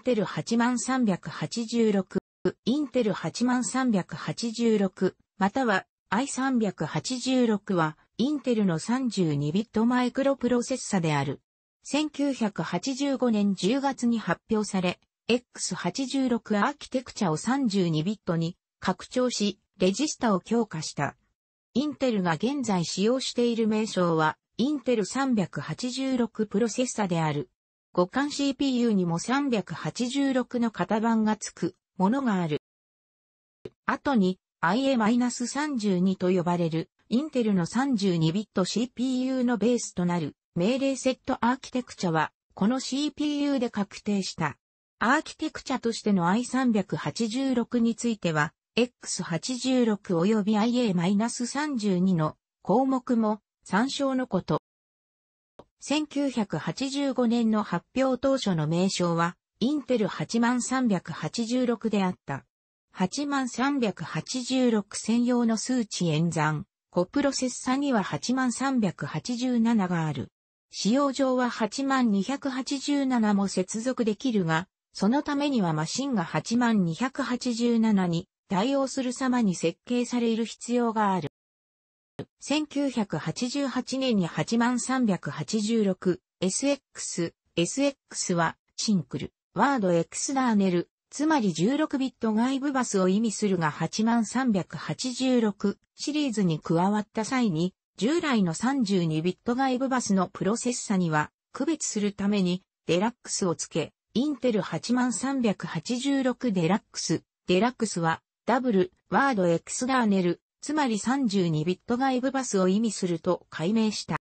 ンテル8386、インテル8386、または i386 は、インテルの32ビットマイクロプロセッサである。1985年10月に発表され、X86 アーキテクチャを32ビットに拡張し、レジスタを強化した。インテルが現在使用している名称は、インテル386プロセッサである。互換 CPU にも386の型番が付くものがある。後に IA-32 と呼ばれるインテルの32ビット CPU のベースとなる命令セットアーキテクチャはこの CPU で確定した。アーキテクチャとしての i386 については X86 及び IA-32 の項目も参照のこと。1985年の発表当初の名称は、インテル8 3 8 6であった。8 3 8 6専用の数値演算、コプロセッサには8 3 8 7がある。使用上は8287も接続できるが、そのためにはマシンが8287に対応する様に設計される必要がある。1988年に 8386SX、SX はシンクル、ワードエクスダーネル、つまり16ビット外部バスを意味するが8386シリーズに加わった際に、従来の32ビット外部バスのプロセッサには区別するためにデラックスをつけ、インテル8386デラックス、デラックスはダブル、ワードエクスダーネル、つまり32ビット外部バスを意味すると解明した。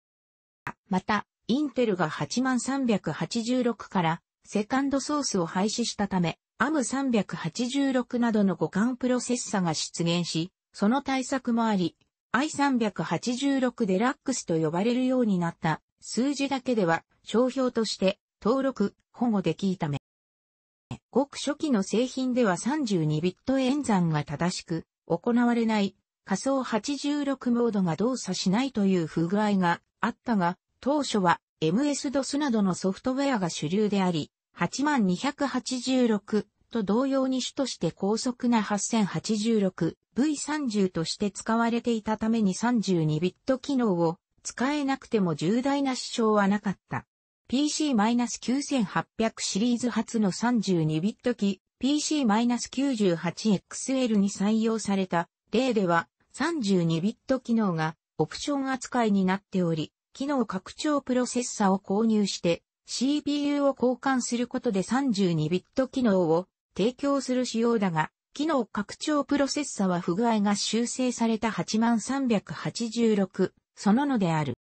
また、インテルが8386からセカンドソースを廃止したため、AM386 などの互換プロセッサが出現し、その対策もあり、i386 デラックスと呼ばれるようになった数字だけでは商標として登録、保護できいため。ごく初期の製品では32ビット演算が正しく行われない仮想86モードが動作しないという不具合があったが、当初は MS-DOS などのソフトウェアが主流であり、8286と同様に主として高速な 8086V30 として使われていたために32ビット機能を使えなくても重大な支障はなかった。PC-9800 シリーズ初の32ビット機 PC-98XL に採用された例では32ビット機能がオプション扱いになっており、機能拡張プロセッサを購入して CPU を交換することで32ビット機能を提供する仕様だが、機能拡張プロセッサは不具合が修正された8386、そののである。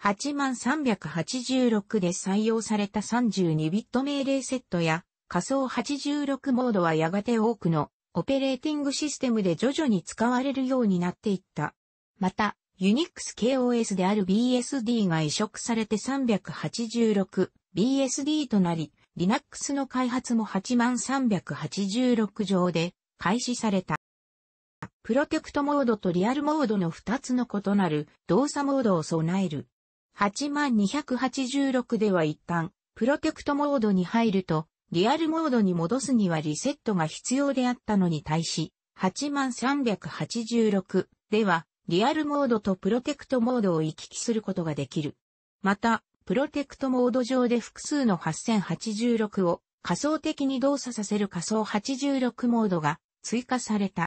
8386で採用された32ビット命令セットや仮想86モードはやがて多くのオペレーティングシステムで徐々に使われるようになっていった。また、Unix KOS である BSD が移植されて 386BSD となり、Linux の開発も8386上で開始された。プロテクトモードとリアルモードの2つの異なる動作モードを備える。8286では一旦、プロテクトモードに入ると、リアルモードに戻すにはリセットが必要であったのに対し、8386では、リアルモードとプロテクトモードを行き来することができる。また、プロテクトモード上で複数の8086を仮想的に動作させる仮想86モードが追加された。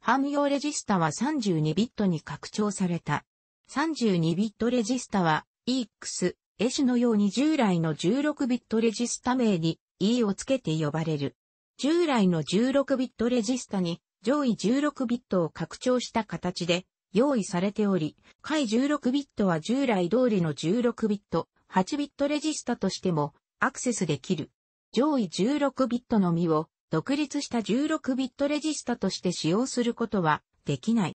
汎用レジスタは32ビットに拡張された。32ビットレジスタは EX、絵師のように従来の16ビットレジスタ名に E をつけて呼ばれる。従来の16ビットレジスタに上位16ビットを拡張した形で用意されており、下位16ビットは従来通りの16ビット、8ビットレジスタとしてもアクセスできる。上位16ビットのみを独立した16ビットレジスタとして使用することはできない。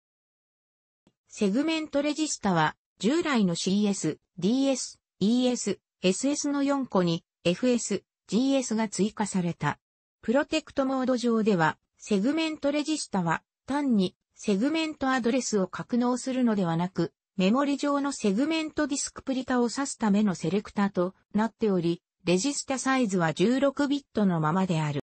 セグメントレジスタは従来の CS、DS、ES、SS の4個に FS、GS が追加された。プロテクトモード上では、セグメントレジスタは単にセグメントアドレスを格納するのではなく、メモリ上のセグメントディスクプリタを指すためのセレクタとなっており、レジスタサイズは16ビットのままである。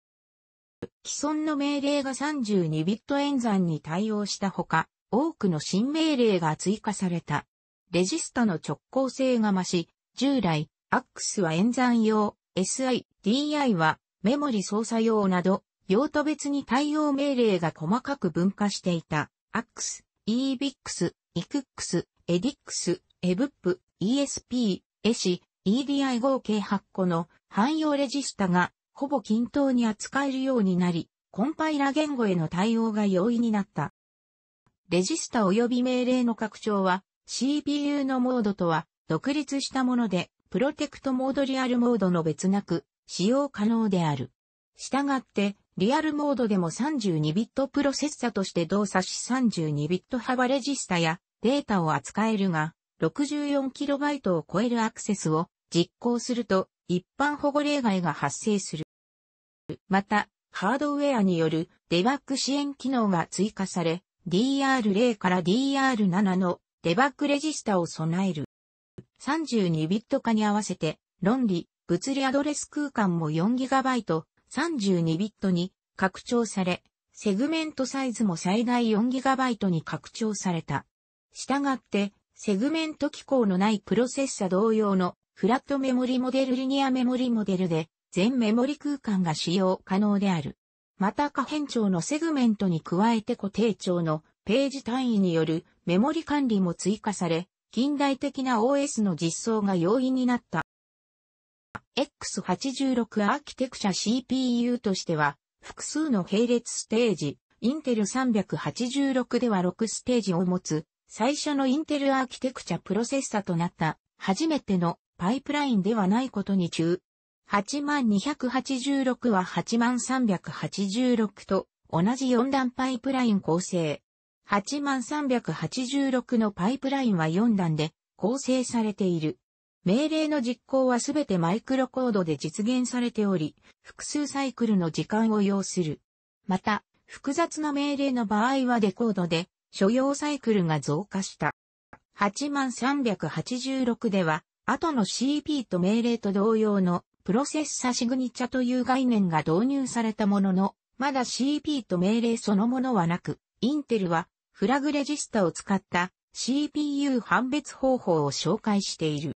既存の命令が32ビット演算に対応したほか、多くの新命令が追加された。レジスタの直行性が増し、従来、AX は演算用、SI、DI はメモリ操作用など、用途別に対応命令が細かく分化していた、AX、EBIX、ECX、EDIX、EVP、ESP、e s h EDI 合計8個の汎用レジスタがほぼ均等に扱えるようになり、コンパイラ言語への対応が容易になった。レジスタ及び命令の拡張は CPU のモードとは独立したもので、プロテクトモードリアルモードの別なく、使用可能である。したがって、リアルモードでも32ビットプロセッサとして動作し32ビット幅レジスタやデータを扱えるが、6 4イトを超えるアクセスを実行すると一般保護例外が発生する。また、ハードウェアによるデバッグ支援機能が追加され、DR0 から DR7 のデバッグレジスタを備える。32ビット化に合わせて、論理、物理アドレス空間も 4GB、32ビットに拡張され、セグメントサイズも最大 4GB に拡張された。したがって、セグメント機構のないプロセッサ同様のフラットメモリモデルリニアメモリモデルで全メモリ空間が使用可能である。また可変長のセグメントに加えて固定長のページ単位によるメモリ管理も追加され、近代的な OS の実装が容易になった。X86 アーキテクチャ CPU としては、複数の並列ステージ、インテル386では6ステージを持つ、最初のインテルアーキテクチャプロセッサとなった、初めてのパイプラインではないことに中。8286は8386と同じ4段パイプライン構成。8386のパイプラインは4段で構成されている。命令の実行はすべてマイクロコードで実現されており、複数サイクルの時間を要する。また、複雑な命令の場合はデコードで、所要サイクルが増加した。8386では、後の CP と命令と同様のプロセッサシグニチャという概念が導入されたものの、まだ CP と命令そのものはなく、インテルはフラグレジスタを使った CPU 判別方法を紹介している。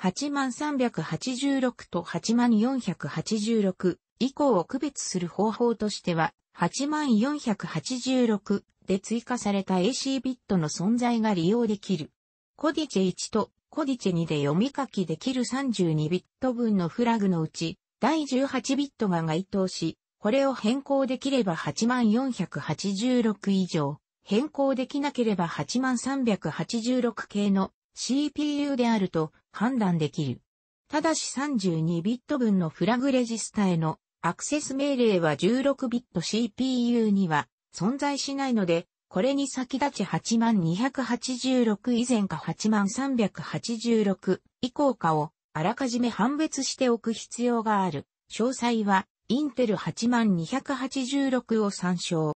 8386と8486以降を区別する方法としては、8486で追加された AC ビットの存在が利用できる。コディチェ1とコディチェ2で読み書きできる32ビット分のフラグのうち、第18ビットが該当し、これを変更できれば8486以上、変更できなければ8386系の CPU であると判断できる。ただし32ビット分のフラグレジスタへのアクセス命令は16ビット CPU には存在しないので、これに先立ち8286以前か8386以降かをあらかじめ判別しておく必要がある。詳細はインテル8286を参照。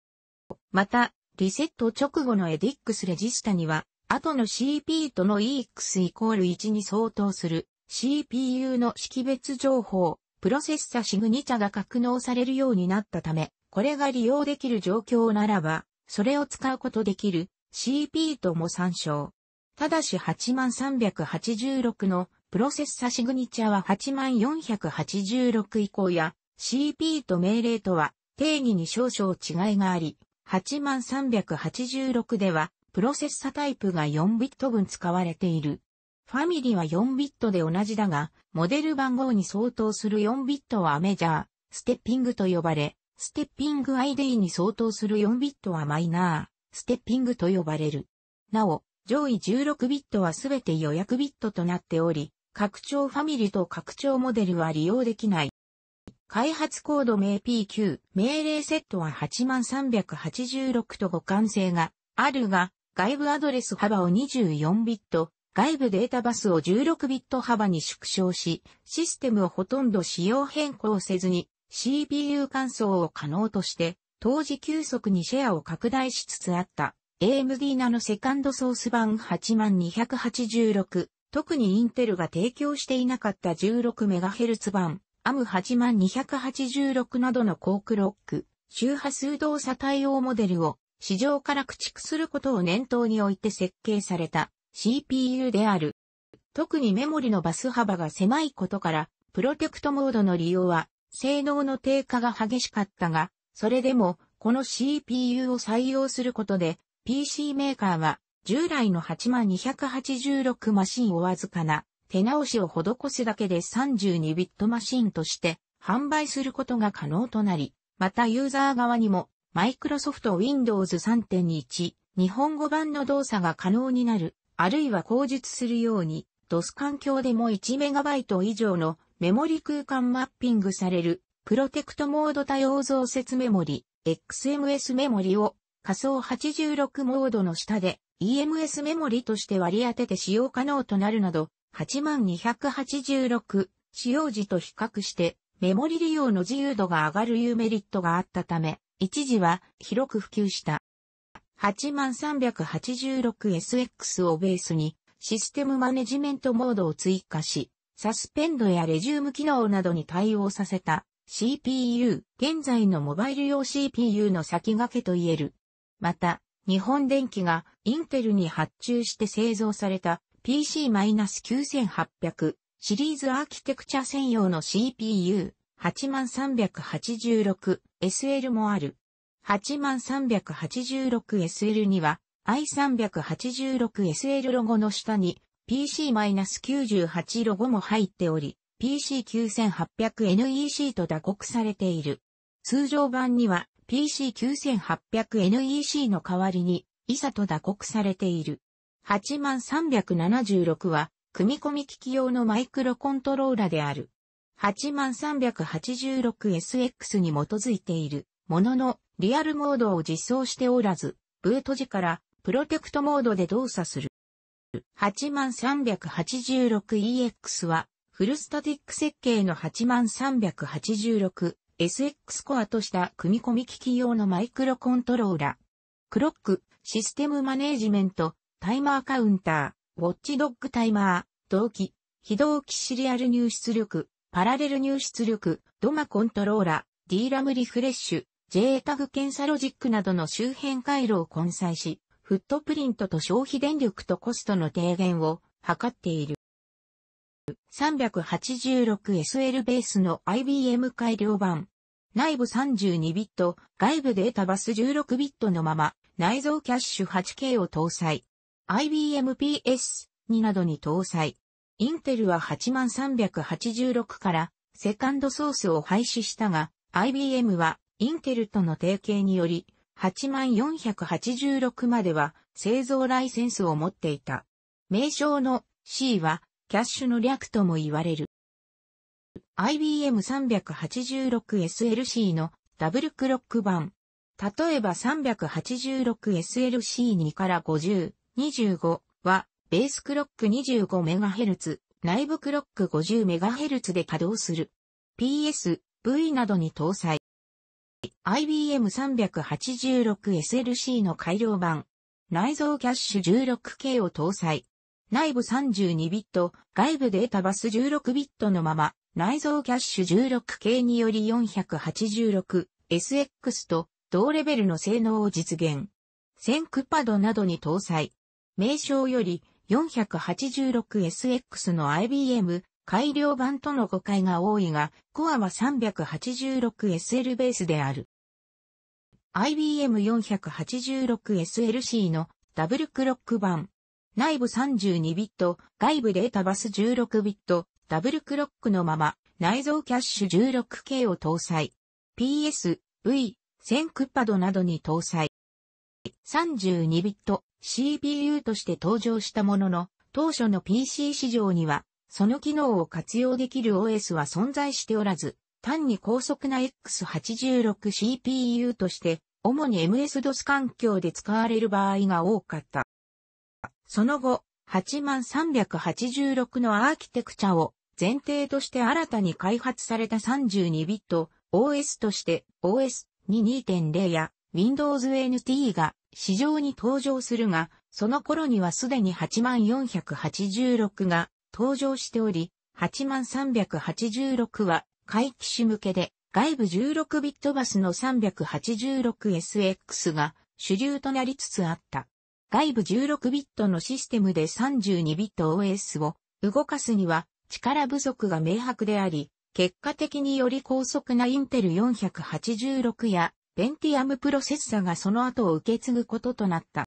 また、リセット直後のエディックスレジスタには、後の CP との EX イコール1に相当する CPU の識別情報、プロセッサシグニチャが格納されるようになったため、これが利用できる状況ならば、それを使うことできる CP とも参照。ただし8386のプロセッサシグニチャは8486以降や CP と命令とは定義に少々違いがあり、8 3 8 6では、プロセッサタイプが4ビット分使われている。ファミリーは4ビットで同じだが、モデル番号に相当する4ビットはメジャー、ステッピングと呼ばれ、ステッピング ID に相当する4ビットはマイナー、ステッピングと呼ばれる。なお、上位16ビットはすべて予約ビットとなっており、拡張ファミリーと拡張モデルは利用できない。開発コード名 PQ、命令セットは8386と互換性があるが、外部アドレス幅を24ビット、外部データバスを16ビット幅に縮小し、システムをほとんど仕様変更せずに CPU 換装を可能として、当時急速にシェアを拡大しつつあった AMD ナノセカンドソース版8286、特にインテルが提供していなかった 16MHz 版アム8286などの高クロック、周波数動作対応モデルを市場から駆逐することを念頭において設計された CPU である。特にメモリのバス幅が狭いことから、プロテクトモードの利用は性能の低下が激しかったが、それでもこの CPU を採用することで PC メーカーは従来の8286マシンをわずかな手直しを施すだけで32ビットマシンとして販売することが可能となり、またユーザー側にも、マイクロソフト Windows 3.1日本語版の動作が可能になる、あるいは口述するように、DOS 環境でも 1MB 以上のメモリ空間マッピングされる、プロテクトモード多様増設メモリ、XMS メモリを仮想86モードの下で EMS メモリとして割り当てて使用可能となるなど、8286使用時と比較してメモリ利用の自由度が上がるいうメリットがあったため、一時は広く普及した。8386SX をベースにシステムマネジメントモードを追加し、サスペンドやレジューム機能などに対応させた CPU、現在のモバイル用 CPU の先駆けと言える。また、日本電機がインテルに発注して製造された PC-9800 シリーズアーキテクチャ専用の CPU 8 3 8 6 s l もある。8 3 8 6 s l には i386SL ロゴの下に PC-98 ロゴも入っており、PC9800NEC と打刻されている。通常版には PC9800NEC の代わりに ISA と打刻されている。8 3 7 6は、組み込み機器用のマイクロコントローラである。8 3 8 6 s x に基づいているものの、リアルモードを実装しておらず、ブート時からプロテクトモードで動作する。8 3 8 6 e x は、フルスタティック設計の8 3 8 6 s x コアとした組み込み機器用のマイクロコントローラ。クロック、システムマネージメント、タイマーカウンター、ウォッチドッグタイマー、同期、非同期シリアル入出力、パラレル入出力、ドマコントローラ、D ラムリフレッシュ、J タグ検査ロジックなどの周辺回路を混載し、フットプリントと消費電力とコストの低減を図っている。386SL ベースの IBM 改良版。内部32ビット、外部データバス16ビットのまま、内蔵キャッシュ 8K を搭載。IBM PS2 などに搭載。インテルは8386からセカンドソースを廃止したが、IBM はインテルとの提携により、8486までは製造ライセンスを持っていた。名称の C はキャッシュの略とも言われる。IBM386SLC のダブルクロック版。例えば 386SLC2 から50、25は、ベースクロック 25MHz、内部クロック 50MHz で稼働する。PS、V などに搭載。IBM386SLC の改良版。内蔵キャッシュ 16K を搭載。内部32ビット、外部データバス16ビットのまま、内蔵キャッシュ 16K により 486SX と同レベルの性能を実現。線クパドなどに搭載。名称より 486SX の IBM 改良版との誤解が多いが、コアは 386SL ベースである。IBM486SLC のダブルクロック版。内部32ビット、外部データバス16ビット、ダブルクロックのまま、内蔵キャッシュ 16K を搭載。PS、V、センクッパドなどに搭載。32ビット CPU として登場したものの、当初の PC 市場には、その機能を活用できる OS は存在しておらず、単に高速な X86 CPU として、主に MS-DOS 環境で使われる場合が多かった。その後、8386のアーキテクチャを前提として新たに開発された32ビット OS として OS に2.0や Windows NT が市場に登場するが、その頃にはすでに8486が登場しており、8386は回帰種向けで外部16ビットバスの 386SX が主流となりつつあった。外部16ビットのシステムで32ビット OS を動かすには力不足が明白であり、結果的により高速なインテル486やペンティアムプロセッサがその後を受け継ぐこととなった。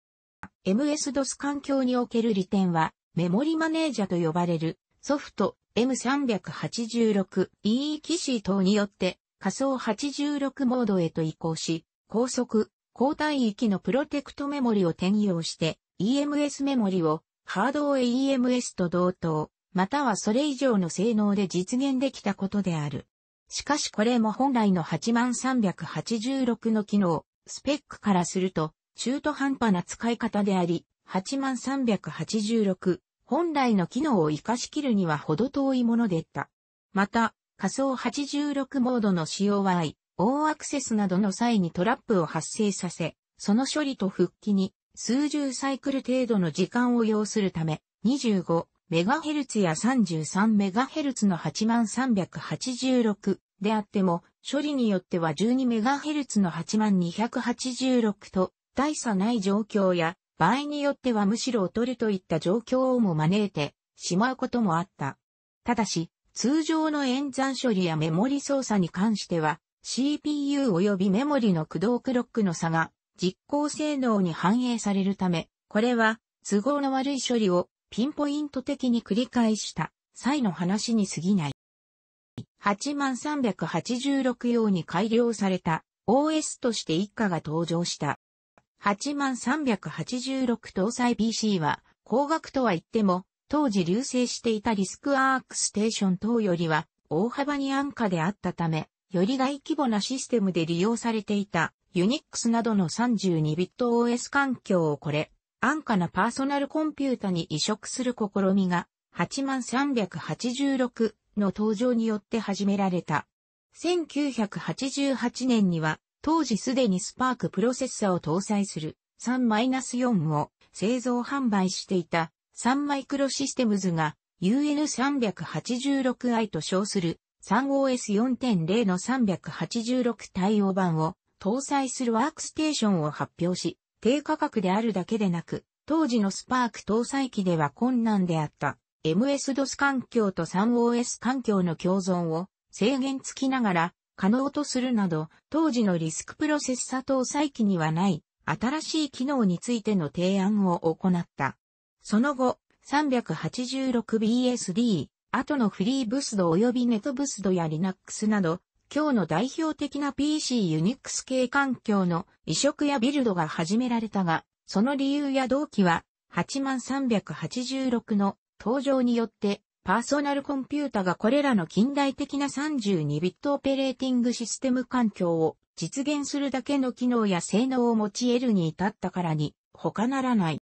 MS-DOS 環境における利点は、メモリマネージャーと呼ばれるソフト M386EE 機種等によって仮想86モードへと移行し、高速、高単域のプロテクトメモリを転用して EMS メモリをハードウェイ EMS と同等、またはそれ以上の性能で実現できたことである。しかしこれも本来の8386の機能、スペックからすると、中途半端な使い方であり、8386、本来の機能を活かしきるにはほど遠いものでった。また、仮想86モードの使用は I、ーアクセスなどの際にトラップを発生させ、その処理と復帰に数十サイクル程度の時間を要するため、25、MHz や 33MHz の 8386, であっても、処理によっては 12MHz の8286と、大差ない状況や、場合によってはむしろ劣るといった状況をも招いてしまうこともあった。ただし、通常の演算処理やメモリ操作に関しては、CPU 及びメモリの駆動クロックの差が実行性能に反映されるため、これは都合の悪い処理をピンポイント的に繰り返した際の話に過ぎない。8386用に改良された OS として一家が登場した。8386搭載 PC は高額とは言っても当時流星していたリスクアークステーション等よりは大幅に安価であったため、より大規模なシステムで利用されていた Unix などの32 b i t OS 環境をこれ安価なパーソナルコンピュータに移植する試みが8386の登場によって始められた。1988年には当時すでにスパークプロセッサを搭載する3-4を製造販売していた3マイクロシステムズが UN386i と称する 3OS4.0 の386対応版を搭載するワークステーションを発表し、低価格であるだけでなく、当時のスパーク搭載機では困難であった MS-DOS 環境と 3OS 環境の共存を制限付きながら可能とするなど、当時のリスクプロセッサ搭載機にはない新しい機能についての提案を行った。その後、386BSD、後のフリーブスド及びネットブスドや Linux など、今日の代表的な PC ユニックス系環境の移植やビルドが始められたが、その理由や動機は、8386の登場によって、パーソナルコンピュータがこれらの近代的な32ビットオペレーティングシステム環境を実現するだけの機能や性能を持ち得るに至ったからに他ならない。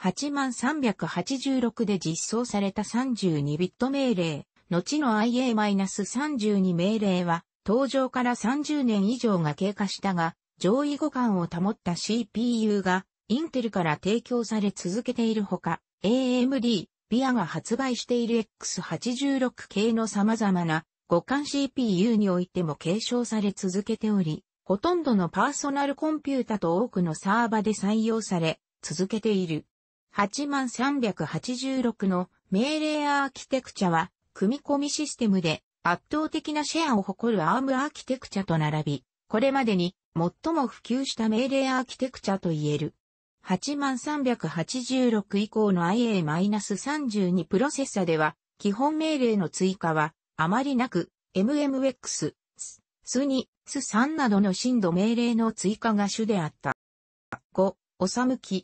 8386で実装された32ビット命令、後の IA-32 命令は、登場から30年以上が経過したが、上位互換を保った CPU が、インテルから提供され続けているほか、AMD、ビアが発売している X86 系の様々な互換 CPU においても継承され続けており、ほとんどのパーソナルコンピュータと多くのサーバで採用され、続けている。8386の命令アーキテクチャは組み込みシステムで圧倒的なシェアを誇る ARM アーキテクチャと並び、これまでに最も普及した命令アーキテクチャと言える。8386以降の IA-32 プロセッサでは、基本命令の追加はあまりなく、MMX、S2、S3 などの深度命令の追加が主であった。5、おさむき、